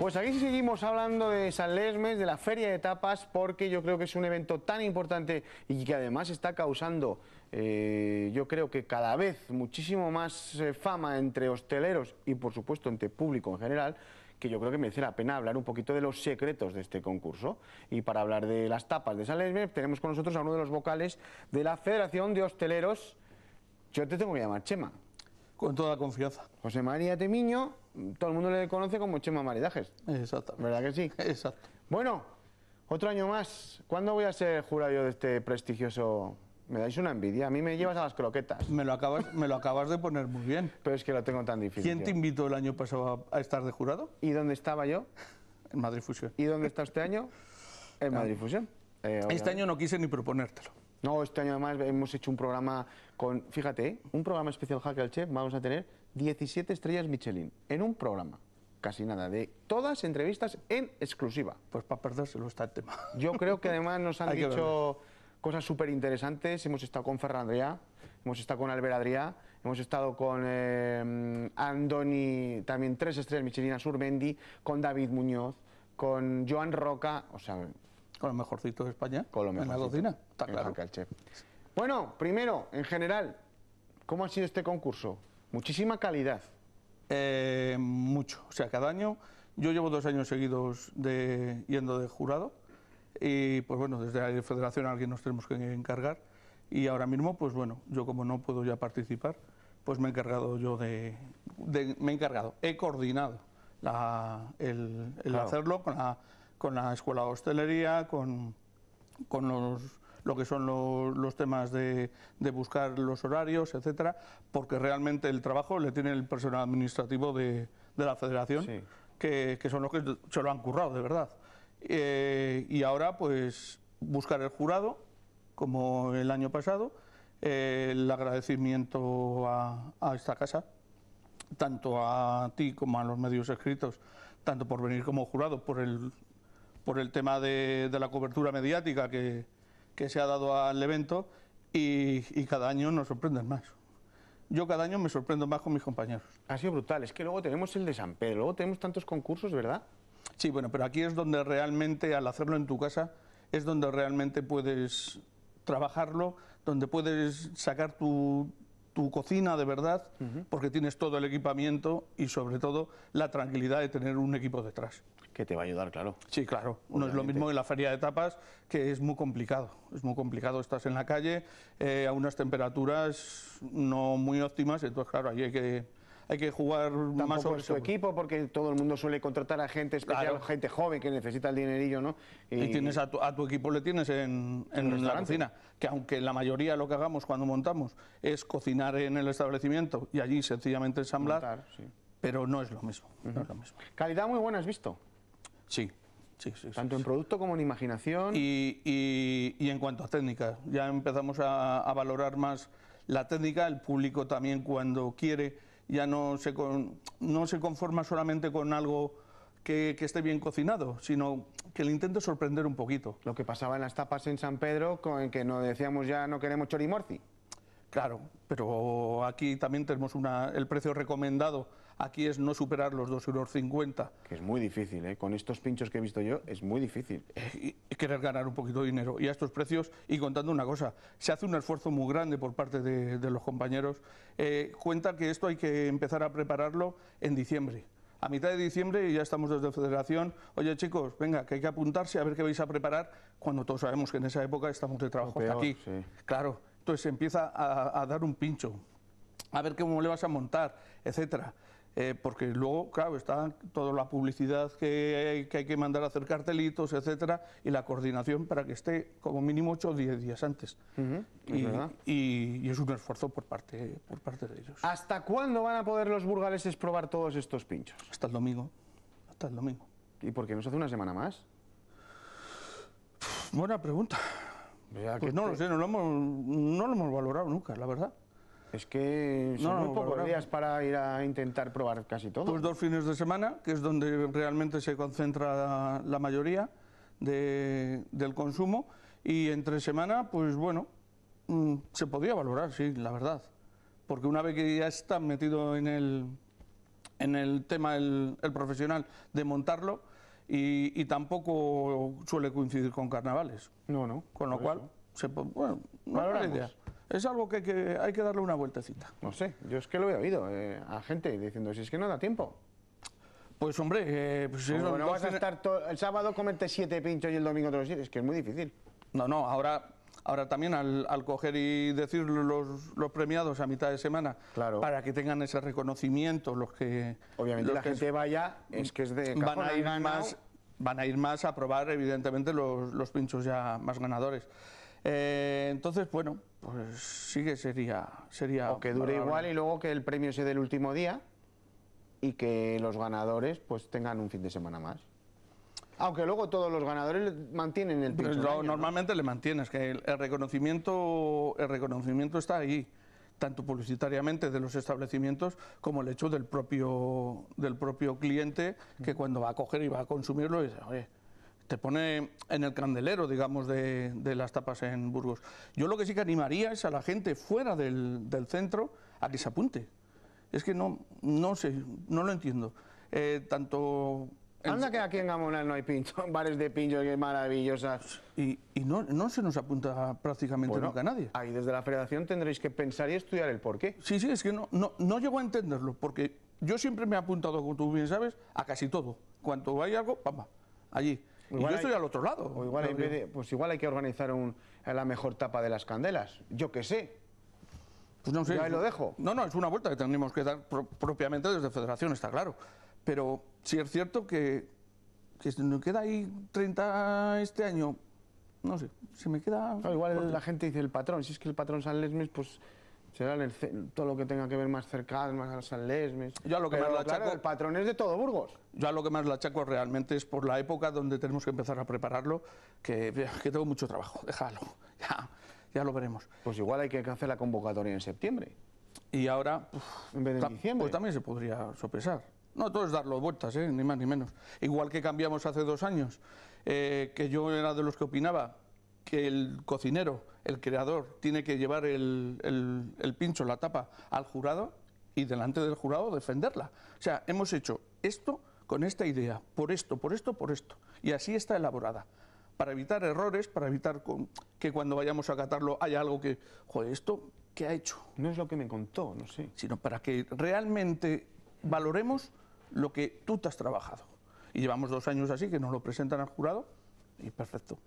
Pues aquí seguimos hablando de San Lesmes, de la feria de tapas, porque yo creo que es un evento tan importante y que además está causando, eh, yo creo que cada vez muchísimo más eh, fama entre hosteleros y por supuesto entre público en general, que yo creo que merece la pena hablar un poquito de los secretos de este concurso. Y para hablar de las tapas de San Lesmes, tenemos con nosotros a uno de los vocales de la Federación de Hosteleros. Yo te tengo que llamar Chema. Con toda confianza. José María Temiño todo el mundo le conoce con Chema Maridajes. Exacto. ¿Verdad que sí? Exacto. Bueno, otro año más. ¿Cuándo voy a ser jurado yo de este prestigioso me dais una envidia. A mí me llevas a las croquetas. Me lo acabas, me lo acabas de poner muy bien. Pero es que lo tengo tan difícil. ¿Quién te invitó el año pasado a, estar de jurado? ¿Y dónde estaba yo? En Madrid Fusión. ¿Y dónde está este año? En Madrid Fusión. Eh, este año no quise ni proponértelo. No, este año además hemos hecho un programa con, fíjate, ¿eh? un programa especial Hacker al Chef, vamos a tener 17 estrellas Michelin en un programa. Casi nada, de todas entrevistas en exclusiva. Pues para lo está el tema. Yo creo que además nos han dicho cosas súper interesantes. Hemos estado con Ferran Adrià, hemos estado con Albert Adrià, hemos estado con eh, Andoni, también tres estrellas Michelin, Surmendi, con David Muñoz, con Joan Roca. O sea, con los mejorcitos de España. Con la cocina, está claro. Bueno, primero, en general, ¿cómo ha sido este concurso? Muchísima calidad. Eh, mucho. O sea, cada año... Yo llevo dos años seguidos de, yendo de jurado y pues bueno, desde la federación a alguien nos tenemos que encargar y ahora mismo pues bueno, yo como no puedo ya participar, pues me he encargado yo de, me he encargado, he coordinado el, hacerlo con la con la escuela de hostelería, con, los, lo que son los, los temas de, buscar los horarios, etcétera, porque realmente el trabajo le tiene el personal administrativo de, la federación, que, son los que se lo han currado, de verdad. Eh, y ahora, pues, buscar el jurado, como el año pasado, eh, el agradecimiento a esta casa, tanto a ti como a los medios escritos, tanto por venir como jurado, por el por el tema de, la cobertura mediática que, se ha dado al evento y, cada año nos sorprenden más yo cada año me sorprendo más con mis compañeros. Ha sido brutal, es que luego tenemos el de San Pedro, luego tenemos tantos concursos, ¿verdad? Sí, bueno, pero aquí es donde realmente, al hacerlo en tu casa, es donde realmente puedes trabajarlo, donde puedes sacar tu, cocina de verdad, porque tienes todo el equipamiento y sobre todo la tranquilidad de tener un equipo detrás te va a ayudar, claro. Sí, claro. No es lo mismo en la feria de tapas, que es muy complicado. Es muy complicado, estás en la calle eh, a unas temperaturas no muy óptimas, entonces, claro, ahí hay que hay que jugar más sobre su equipo porque todo el mundo suele contratar a gente especial, gente joven que necesita el dinerillo, ¿no? Y, tienes a tu, equipo le tienes en, la cocina, que aunque la mayoría lo que hagamos cuando montamos es cocinar en el establecimiento y allí sencillamente ensamblar, pero no es lo mismo. no es lo mismo. Calidad muy buena has visto. Sí. Sí, sí, Tanto en producto como en imaginación. Y, en cuanto a técnicas, ya empezamos a, valorar más la técnica, el público también cuando quiere, ya no se, no se conforma solamente con algo que, que, esté bien cocinado, sino que le intente sorprender un poquito. Lo que pasaba en las tapas en San Pedro, con el que nos decíamos ya no queremos chorimorci. Claro, pero aquí también tenemos una, el precio recomendado. Aquí es no superar los 2,50 euros. Que es muy difícil, ¿eh? con estos pinchos que he visto yo, es muy difícil. Eh, querer ganar un poquito de dinero. Y a estos precios, y contando una cosa, se hace un esfuerzo muy grande por parte de, los compañeros. Eh, cuenta que esto hay que empezar a prepararlo en diciembre a mitad de diciembre y ya estamos desde federación, oye chicos, venga, que hay que apuntarse a ver qué vais a preparar, cuando todos sabemos que en esa época estamos de trabajo hasta aquí. Claro, se empieza a, dar un pincho, a ver cómo le vas a montar, etcétera. Eh, porque luego, claro, está toda la publicidad que, hay que mandar a hacer cartelitos, etcétera, y la coordinación para que esté como mínimo 8 o 10 días antes. y, es un esfuerzo por parte, por parte de ellos. ¿Hasta cuándo van a poder los burgaleses probar todos estos pinchos? Hasta el domingo. Hasta el domingo. ¿Y por qué no se hace una semana más? Buena pregunta. Pues no lo sé, no lo, hemos, valorado nunca, la verdad. Es que son muy pocos días para ir a intentar probar casi todo. Pues dos fines de semana, que es donde realmente se concentra la mayoría del consumo, y entre semana, pues bueno, mm, se podía valorar, sí, la verdad. Porque una vez que ya está metido en el, en el tema el profesional de montarlo, y, tampoco suele coincidir con carnavales. No, no. Con lo cual, bueno, no es idea. Es algo que, hay que darle una vueltecita. No sé, yo es que lo he oído eh, a gente diciendo, si es que no da tiempo. Pues hombre, eh, pues si no, vas a estar el sábado comerte siete pinchos y el domingo otros siete, es que es muy difícil. No, no, ahora Ahora también al, coger y decir los, premiados a mitad de semana, para que tengan ese reconocimiento, los que... Obviamente la gente vaya, es que de... van a ir más van a ir más a probar, evidentemente, los, pinchos ya más ganadores. Eh, entonces, bueno, pues sí que sería... sería o que dure igual y luego que el premio sea del último día y que los ganadores pues tengan un fin de semana más aunque luego todos los ganadores mantienen el piso. normalmente le mantienes, que el, reconocimiento, el reconocimiento está ahí tanto publicitariamente de los establecimientos como el hecho del propio, del propio cliente que cuando va a coger y va a consumirlo te pone en el candelero, digamos, de, las tapas en Burgos. Yo lo que sí que animaría es a la gente fuera del, centro a que se apunte. Es que no, no sé, no lo entiendo. Eh, tanto Anda que aquí en Gamonal no hay pincho, bares de pincho que maravillosas. Y, no, se nos apunta prácticamente nunca a nadie. Ahí desde la federación tendréis que pensar y estudiar el porqué. Sí, sí, es que no, no, llego a entenderlo, porque yo siempre me he apuntado, como tú bien sabes, a casi todo. Cuanto hay algo, pamba, allí. y yo estoy al otro lado. igual pues igual hay que organizar un, eh, la mejor tapa de las candelas, yo qué sé. Pues no sé. Ya ahí lo dejo. No, no, es una vuelta que tenemos que dar propiamente desde federación, está claro. Pero sí es cierto que, que nos queda ahí 30 este año, no sé, se me queda... igual la gente dice el patrón, si es que el patrón San Lesmes, pues será todo lo que tenga que ver más cercano, más a San Lesmes... Yo a lo que más la claro, el patrón es de todo Burgos. Yo a lo que más la achaco realmente es por la época donde tenemos que empezar a prepararlo, que, que tengo mucho trabajo, déjalo, ya, ya lo veremos. Pues igual hay que hacer la convocatoria en septiembre. Y ahora, en vez de pues diciembre. pues también se podría sopesar. No, todo es darlo vueltas, ¿eh? ni más ni menos. Igual que cambiamos hace dos años, eh, que yo era de los que opinaba que el cocinero, el creador, tiene que llevar el, el, pincho, la tapa, al jurado y delante del jurado defenderla. O sea, hemos hecho esto con esta idea, por esto, por esto, por esto. Y así está elaborada para evitar errores, para evitar que cuando vayamos a catarlo haya algo que, joder, esto, ¿qué ha hecho? No es lo que me contó, no sé. Sino para que realmente valoremos lo que tú te has trabajado. Y llevamos dos años así, que nos lo presentan al jurado y perfecto.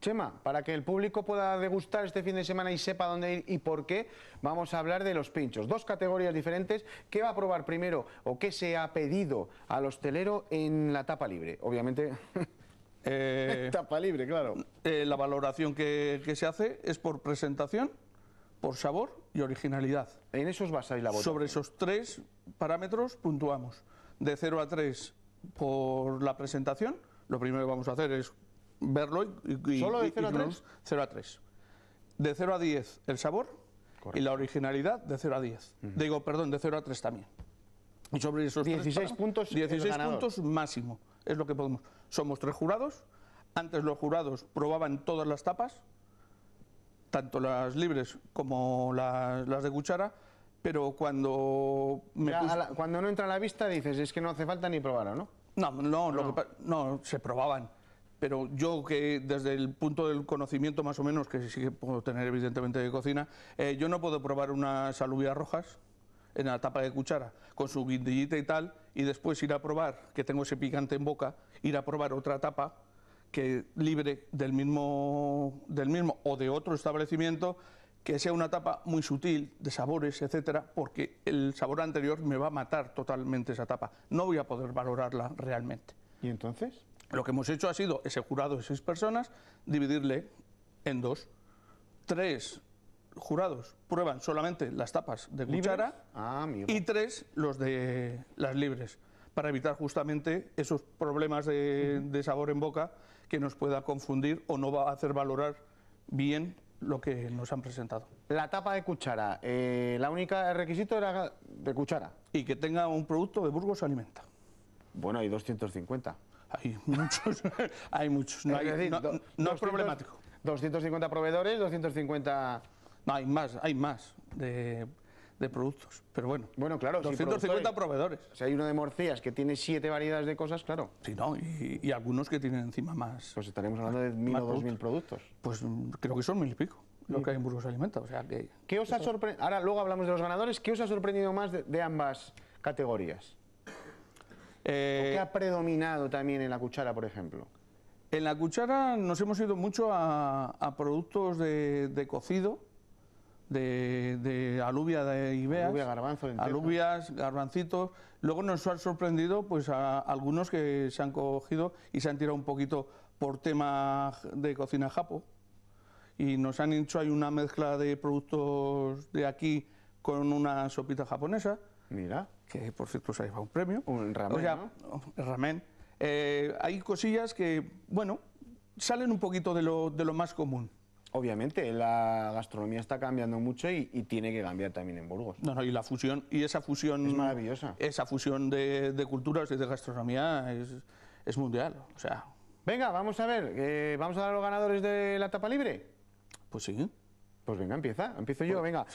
Chema, para que el público pueda degustar este fin de semana y sepa dónde ir y por qué, vamos a hablar de los pinchos. Dos categorías diferentes. ¿Qué va a probar primero o qué se ha pedido al hostelero en la tapa libre? Obviamente... tapa libre, claro. Eh, la valoración que, se hace es por presentación, por sabor y originalidad. En esos basáis la votación. Sobre esos tres parámetros puntuamos de 0 a 3 por la presentación, lo primero que vamos a hacer es verlo y... y ¿Solo de 0 a 3? 0 a 3. De 0 a 10 el sabor y la originalidad de 0 a 10. Digo, perdón, de 0 a 3 también. Y sobre esos 16 puntos 16 puntos máximo, es lo que podemos. Somos tres jurados, antes los jurados probaban todas las tapas, tanto las libres como las de cuchara, pero cuando... Me cuando no entra a la vista dices, es que no hace falta ni probarlo, ¿no? No, no, no. se probaban. Pero yo que desde el punto del conocimiento más o menos, que sí que puedo tener evidentemente de cocina, eh, yo no puedo probar unas alubias rojas en la tapa de cuchara, con su guindillita y tal, y después ir a probar, que tengo ese picante en boca, ir a probar otra tapa que libre del mismo, del mismo o de otro establecimiento que sea una tapa muy sutil, de sabores, etcétera, porque el sabor anterior me va a matar totalmente esa tapa. No voy a poder valorarla realmente. ¿Y entonces? Lo que hemos hecho ha sido ese jurado de seis personas, dividirle en dos. Tres jurados prueban solamente las tapas de cuchara ah, y tres los de las libres, para evitar justamente esos problemas de, de sabor en boca que nos pueda confundir o no va a hacer valorar bien lo que nos han presentado. La tapa de cuchara, eh, la única requisito era de cuchara. Y que tenga un producto de Burgos Alimenta. Bueno, hay 250. Hay muchos, hay muchos. No, es, problemático. 250 proveedores, 250... No, hay más, hay más de productos. Pero bueno, bueno claro, 250 proveedores. Si hay uno de morcillas que tiene siete variedades de cosas, claro. Sí, no, y, algunos que tienen encima más. Pues estaremos hablando de mil o dos mil productos. Pues mm, creo que son mil y pico lo que hay en Burgos Alimenta. O sea, ¿Qué os ha sorprendido? Ahora luego hablamos de los ganadores. ¿Qué os ha sorprendido más de, ambas categorías? ¿O ¿Qué eh, ha predominado también en la cuchara, por ejemplo? En la cuchara nos hemos ido mucho a, productos de cocido de, de de ibeas, alubias, garbancitos. Luego nos han sorprendido pues a algunos que se han cogido y se han tirado un poquito por tema de cocina japo y nos han hecho hay una mezcla de productos de aquí con una sopita japonesa. Mira. Que por cierto se ha llevado un premio. Un ramen. O sea, ramen. Eh, hay cosillas que, bueno, salen un poquito de lo, de lo más común. Obviamente, la gastronomía está cambiando mucho y, tiene que cambiar también en Burgos. No, no, y la fusión, y esa fusión... Es maravillosa. Esa fusión de, culturas y de gastronomía es, mundial, o sea... Venga, vamos a ver, eh, ¿vamos a dar a los ganadores de la tapa libre? Pues sí. Pues venga, empieza, empiezo yo, pues, venga.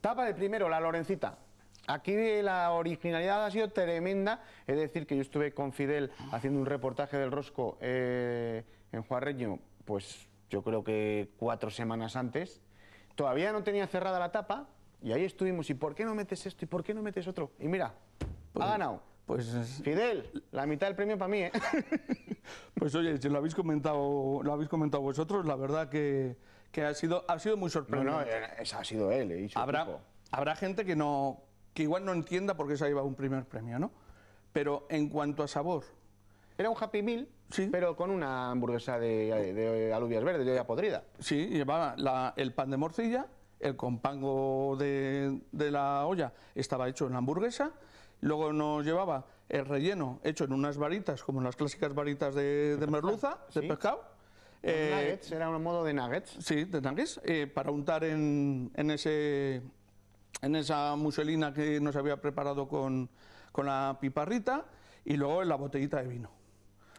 Tapa de primero, la Lorencita. Aquí la originalidad ha sido tremenda, es decir, que yo estuve con Fidel haciendo un reportaje del Rosco eh, en Juarreño, pues yo creo que cuatro semanas antes, todavía no tenía cerrada la tapa y ahí estuvimos. ¿Y por qué no metes esto? ¿Y por qué no metes otro? Y mira, ha pues, ganado. Pues, Fidel, la mitad del premio para mí, ¿eh? Pues oye, si lo habéis comentado, lo habéis comentado vosotros, la verdad que, que ha, sido, ha sido muy sorprendente. No, no, eh, ha sido él, eh, Habrá, habrá gente que, no, que igual no entienda por qué se ha llevado un primer premio, ¿no? Pero en cuanto a sabor... Era un Happy Meal Sí. Pero con una hamburguesa de, alubias verdes, ya podrida. Sí, llevaba el pan de morcilla, el compango de, la olla estaba hecho en la hamburguesa, luego nos llevaba el relleno hecho en unas varitas, como las clásicas varitas de, merluza, de pescado. Eh, nuggets, era un modo de nuggets. Sí, de nuggets, eh, para untar en, ese, en esa muselina que nos había preparado con la piparrita y luego en la botellita de vino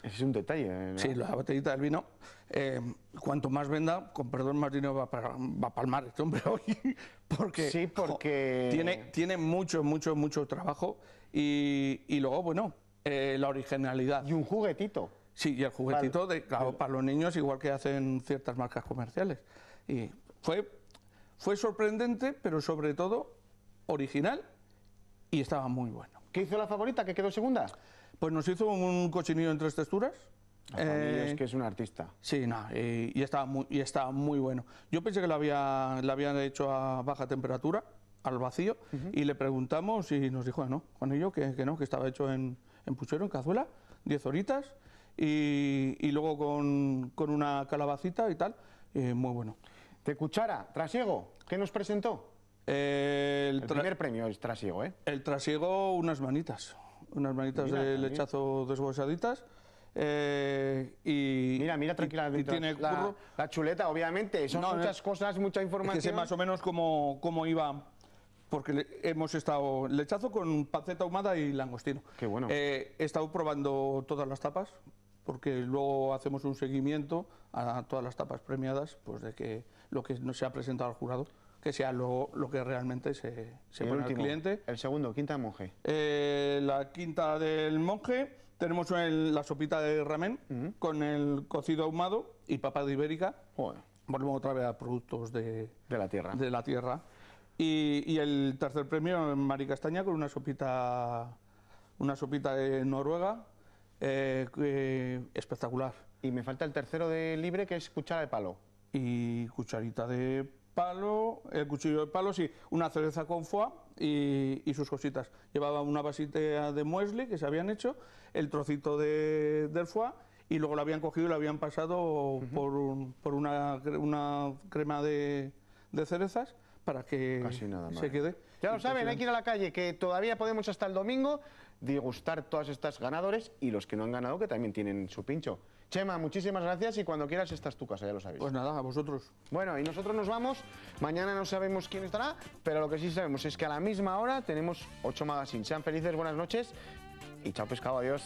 es un detalle. ¿eh? Sí, la botellita del vino, eh, cuanto más venda, con perdón, más dinero va va a palmar este hombre hoy. Porque, sí, porque... tiene, tiene mucho, mucho, mucho trabajo y, y luego, bueno, eh, la originalidad. Y un juguetito. Sí, y el juguetito, para, de, claro, para los niños, igual que hacen ciertas marcas comerciales. Y fue, fue sorprendente, pero sobre todo original y estaba muy bueno. ¿Qué hizo la favorita que quedó segunda? Pues nos hizo un cochinillo en tres texturas. Eh, es que es un artista. Sí, y, y, estaba muy, y estaba muy bueno. Yo pensé que lo había, habían hecho a baja temperatura, al vacío, y le preguntamos y nos dijo, no, con que, no, que estaba hecho en, puchero, en cazuela, 10 horitas, y, luego con, una calabacita y tal, eh, muy bueno. De cuchara, trasiego, ¿qué nos presentó? el primer premio es trasiego, ¿eh? El trasiego, unas manitas unas manitas de lechazo deshuesaditas. Eh, y mira, mira tranquilamente. La, chuleta, obviamente. Son muchas cosas, mucha información. Es que más o menos cómo, cómo iba, porque hemos estado lechazo con panceta ahumada y langostino. Qué bueno. Eh, he estado probando todas las tapas, porque luego hacemos un seguimiento a todas las tapas premiadas, pues de que lo que no se ha presentado al jurado que sea lo, lo que realmente se, se pone al cliente. El segundo, quinta monje. Eh, la quinta del monje, tenemos la sopita de ramen con el cocido ahumado y papa de ibérica. Volvemos otra vez a productos de, de la tierra. De la tierra. Y, y el tercer premio en Maricastaña con una sopita, una sopita de Noruega eh, espectacular. Y me falta el tercero de libre que es cuchara de palo. Y cucharita de palo, el cuchillo de palo, sí, una cereza con foie y, sus cositas. Llevaba una vasita de muesli que se habían hecho, el trocito de, del foie y luego lo habían cogido y lo habían pasado por, por una, una, crema de, cerezas para que se quede. Ya lo saben, hay que ir a la calle, que todavía podemos hasta el domingo degustar todas estas ganadores y los que no han ganado que también tienen su pincho. Chema, muchísimas gracias y cuando quieras estás tu casa, ya lo sabéis. Pues nada, a vosotros. Bueno, y nosotros nos vamos. Mañana no sabemos quién estará, pero lo que sí sabemos es que a la misma hora tenemos 8 magazines. Sean felices, buenas noches y chao pescado, adiós.